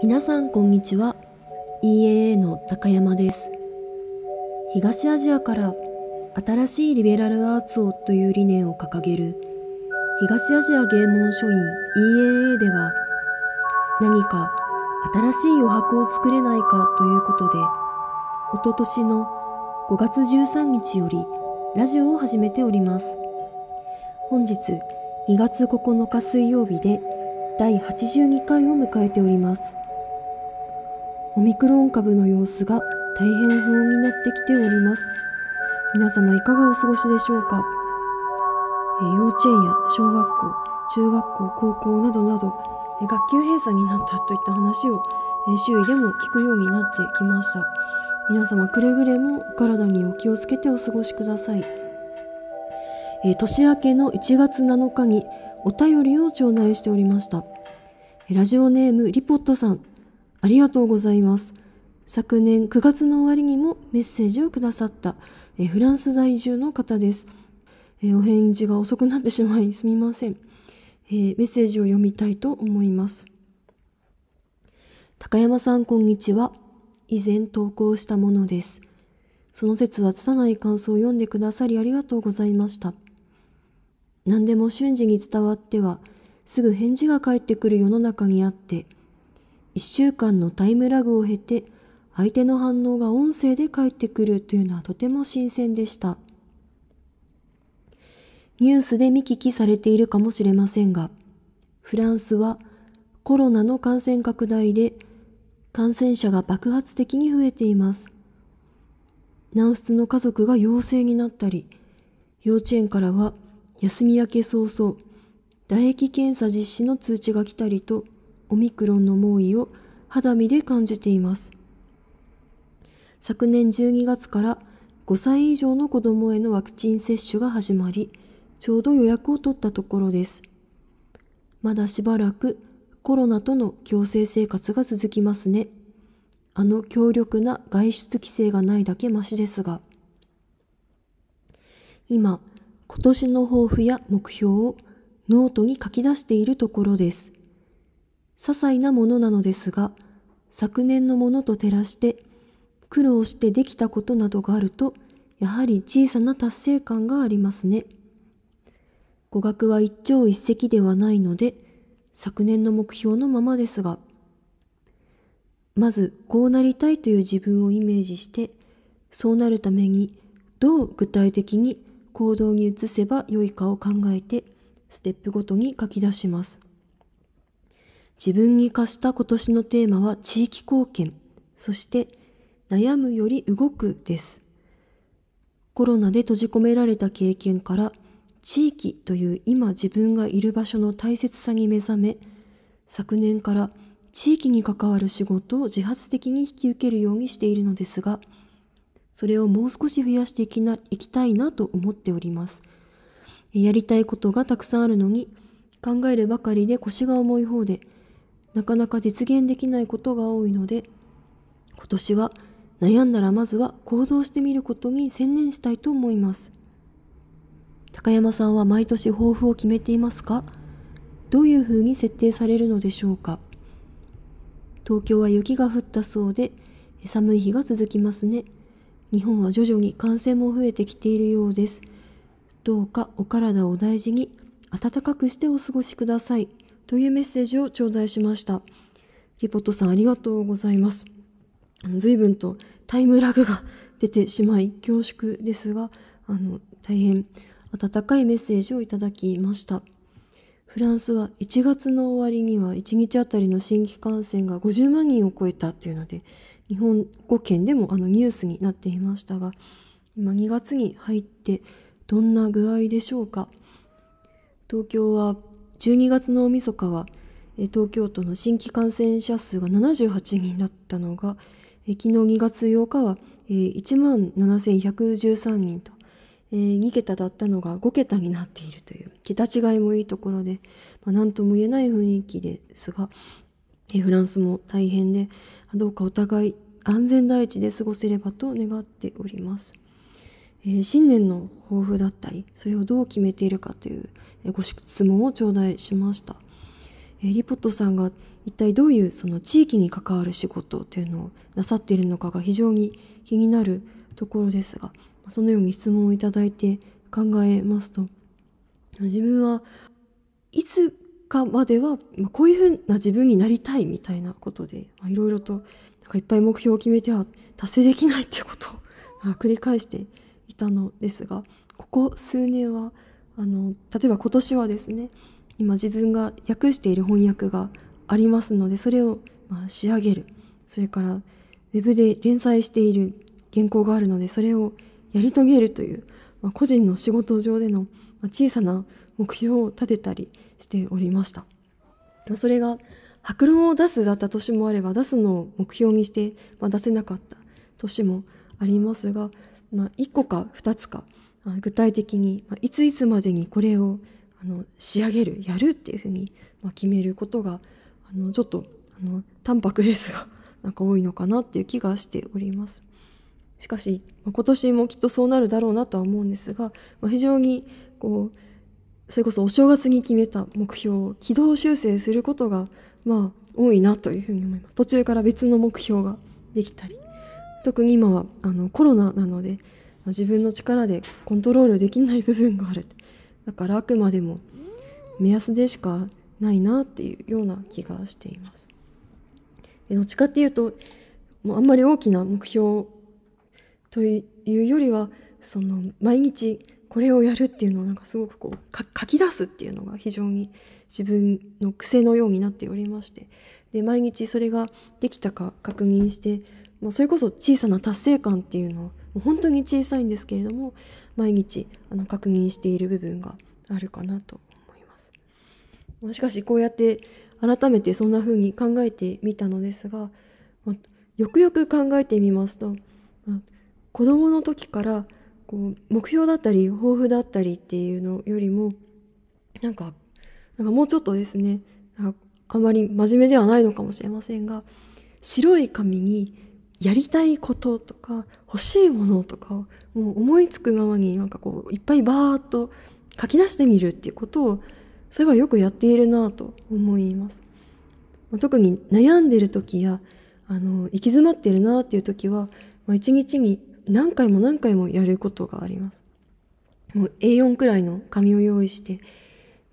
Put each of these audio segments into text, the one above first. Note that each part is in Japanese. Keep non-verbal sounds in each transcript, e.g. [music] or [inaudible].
皆さんこんにちは EAA の高山です東アジアから新しいリベラルアーツをという理念を掲げる東アジア芸門書院 EAA では何か新しい余白を作れないかということでおととしの5月13日よりラジオを始めております本日2月9日水曜日で第82回を迎えておりますオミクロン株の様子が大変不穏になってきております。皆様いかがお過ごしでしょうか、えー、幼稚園や小学校、中学校、高校などなど、えー、学級閉鎖になったといった話を、えー、周囲でも聞くようになってきました。皆様くれぐれもお体にお気をつけてお過ごしください。え年明けの1月7日にお便りを頂戴しておりました。ラジオネームリポットさん、ありがとうございます。昨年9月の終わりにもメッセージをくださったえフランス在住の方ですえ。お返事が遅くなってしまいすみません、えー、メッセージを読みたいと思います。高山さんこんにちは。以前投稿したものです。その説は拙い感想を読んでくださりありがとうございました。何でも瞬時に伝わってはすぐ返事が返ってくる世の中にあって1週間のタイムラグを経て相手の反応が音声で返ってくるというのはとても新鮮でしたニュースで見聞きされているかもしれませんがフランスはコロナの感染拡大で感染者が爆発的に増えています南仏の家族が陽性になったり幼稚園からは休み明け早々唾液検査実施の通知が来たりとオミクロンの猛威を肌身で感じています。昨年12月から5歳以上の子どもへのワクチン接種が始まり、ちょうど予約を取ったところです。まだしばらくコロナとの共生生活が続きますね。あの強力な外出規制がないだけマシですが。今、今年の抱負や目標をノートに書き出しているところです。些細なものなのですが昨年のものと照らして苦労してできたことなどがあるとやはり小さな達成感がありますね語学は一朝一夕ではないので昨年の目標のままですがまずこうなりたいという自分をイメージしてそうなるためにどう具体的に行動に移せばよいかを考えてステップごとに書き出します自分に課した今年のテーマは地域貢献、そして悩むより動くです。コロナで閉じ込められた経験から地域という今自分がいる場所の大切さに目覚め昨年から地域に関わる仕事を自発的に引き受けるようにしているのですがそれをもう少し増やしていきないきたいなと思っておりますやりたいことがたくさんあるのに考えるばかりで腰が重い方でなかなか実現できないことが多いので今年は悩んだらまずは行動してみることに専念したいと思います高山さんは毎年抱負を決めていますかどういうふうに設定されるのでしょうか東京は雪が降ったそうで寒い日が続きますね日本は徐々に感染も増えてきているようですどうかお体を大事に暖かくしてお過ごしくださいというメッセージを頂戴しました。リポットさんありがとうございます。随分とタイムラグが出てしまい恐縮ですが、あの大変温かいメッセージをいただきました。フランスは1月の終わりには1日あたりの新規感染が50万人を超えたというので、日本語圏でもあのニュースになっていましたが、今2月に入ってどんな具合でしょうか。東京は12月の大晦日は東京都の新規感染者数が78人だったのが昨日2月8日は1万7113人と2桁だったのが5桁になっているという桁違いもいいところで何とも言えない雰囲気ですがフランスも大変でどうかお互い安全第一で過ごせればと願っております。えー、新年の抱負だったりそれをどう決めているかというご質問を頂戴しました、えー、リポットさんが一体どういうその地域に関わる仕事というのをなさっているのかが非常に気になるところですがそのように質問をいただいて考えますと自分はいつかまではこういうふうな自分になりたいみたいなことでいろいろとなんかいっぱい目標を決めては達成できないっていうことを繰り返していたのですがここ数年はあの例えば今年はですね今自分が訳している翻訳がありますのでそれをま仕上げるそれからウェブで連載している原稿があるのでそれをやり遂げるという、まあ、個人の仕事上での小さな目標を立てたりしておりました。まあ、それが白論を出すだった年もあれば出すのを目標にして、まあ、出せなかった年もありますがまあ、1個か2つか具体的に、まあ、いついつまでにこれをあの仕上げるやるっていうふうに、まあ、決めることがあのちょっとあの淡白ですが [laughs] なんか多いのかなっていう気がしております。しかし、まあ、今年もきっとそうなるだろうなとは思うんですが、まあ、非常にこうそれこそお正月に決めた目標を軌道修正することがまあ多いなというふうに思います。途中から別の目標ができたり特に今はあのコロナなので自分の力でコントロールできない部分があるだからあくまでも目安でしかないなっていうような気がしています。でどっちかっていうともうあんまり大きな目標というよりはその毎日これをやるっていうのをなんかすごくこう書き出すっていうのが非常に自分の癖のようになっておりましてで毎日それができたか確認してまあ、それこそ小さな達成感っていうのは本当に小さいんですけれども毎日あの確認している部分があるかなと思います。まあ、しかしこうやって改めてそんな風に考えてみたのですが、まあ、よくよく考えてみますと、まあ、子どもの時からこう目標だったり抱負だったりっていうのよりもなんかなんかもうちょっとですねあまり真面目ではないのかもしれませんが白い紙にやりたいこととか欲しいものとかをもう思いつくままになんかこういっぱいバーッと書き出してみるっていうことをそういえばよくやっているなと思います。特に悩んでる時やあの行き詰まってるなっていう時は一日に何回も何回もやることがあります。A4 くらいの紙を用意して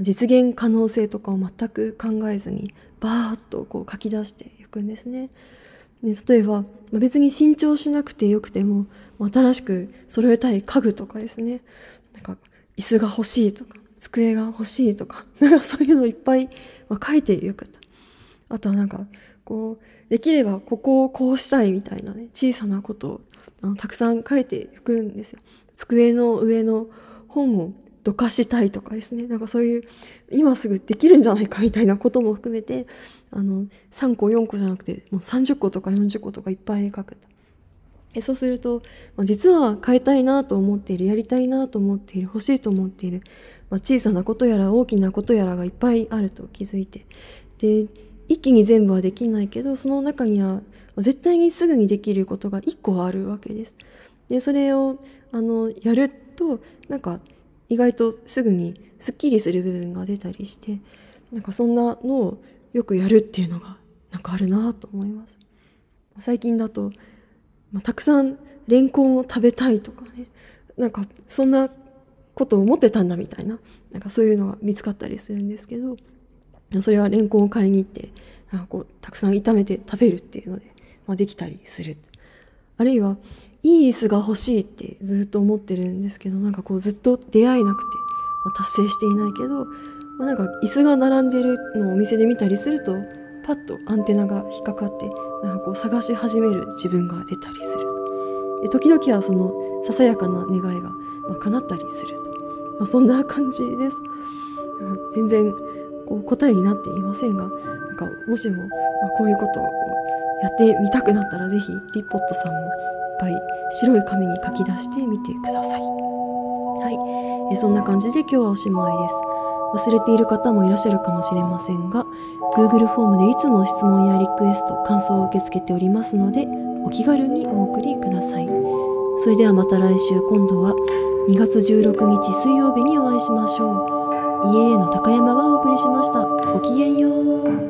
実現可能性とかを全く考えずにバーッとこう書き出していくんですね。ね、例えば、ま別に新調しなくてよくても、新しく揃えたい家具とかですね。なんか、椅子が欲しいとか、机が欲しいとか、[laughs] なんかそういうのいっぱい、ま書いてよかった。あとはなんか、こう、できればここをこうしたいみたいなね、小さなことをあのたくさん書いていくんですよ。机の上の本をどかしたいとかですねなんかそういう今すぐできるんじゃないかみたいなことも含めてあの3個4個じゃなくてもう30個とか40個とかいっぱい描くと。そうすると、まあ、実は変えたいなと思っているやりたいなと思っている欲しいと思っている、まあ、小さなことやら大きなことやらがいっぱいあると気づいてで一気に全部はできないけどその中には絶対にすぐにできることが1個あるわけです。でそれをあのやるとなんか意外とすぐにすっきりする部分が出たりしてなんかそんなのをよくやるっていうのがなんかあるなと思います最近だと、まあ、たくさんレンコンを食べたいとかねなんかそんなことを思ってたんだみたいななんかそういうのが見つかったりするんですけどそれはレンコンを買いに行ってなんかこうたくさん炒めて食べるっていうので、まあ、できたりするあるいはいい椅子が欲しいってずっと思ってるんですけどなんかこうずっと出会えなくて、まあ、達成していないけど、まあ、なんか椅子が並んでるのをお店で見たりするとパッとアンテナが引っかかってなんかこう探し始める自分が出たりするで時々はそのささやかな願いが、まあ、叶ったりするまあ、そんな感じです。全然こう答えになっていませんがなんかもしも、まこういうことをやってみたくなったら是非リポットさんもいっぱい白い紙に書き出してみてください。はい、えそんな感じで今日はおしまいです。忘れている方もいらっしゃるかもしれませんが Google フォームでいつも質問やリクエスト感想を受け付けておりますのでお気軽にお送りくださいそれではまた来週今度は2月16日水曜日にお会いしましょう家への高山がお送りしましたごきげんよう